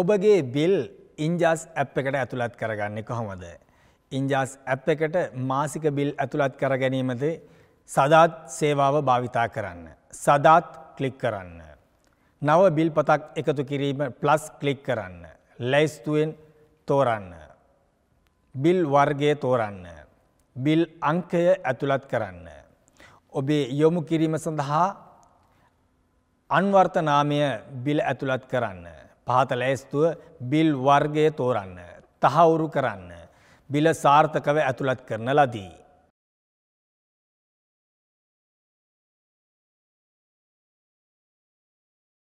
ඔබගේ bill ඉන්ජාස් app එකට ඇතුළත් කරගන්නේ කොහොමද. ඉන්ජාස් ඇප් එකට මාසික බිල් ඇතුළත් කර ගැනීමද සදාත් සේවාව භාවිතා කරන්න. සදාත් කලික් කරන්න. නව බිල් පතක් එකතු කිරීම ප්ලස් කලික් කරන්න. ලැයිස්තුවෙන් තෝරන්න. බිල් වර්ගය තෝරන්න. බිල් අංකය ඇතුළත් කරන්න. ඔබේ යොමු කිරීම සඳහා අන්වර්තනාමය බිල් ඇතුළත් කරන්න. පහත ලැස්තුව බිල් වර්ගය තෝරන්න. තහවුරු කරන්න. බිල සාර්ථකව ඇතුළත් කරන ලදී.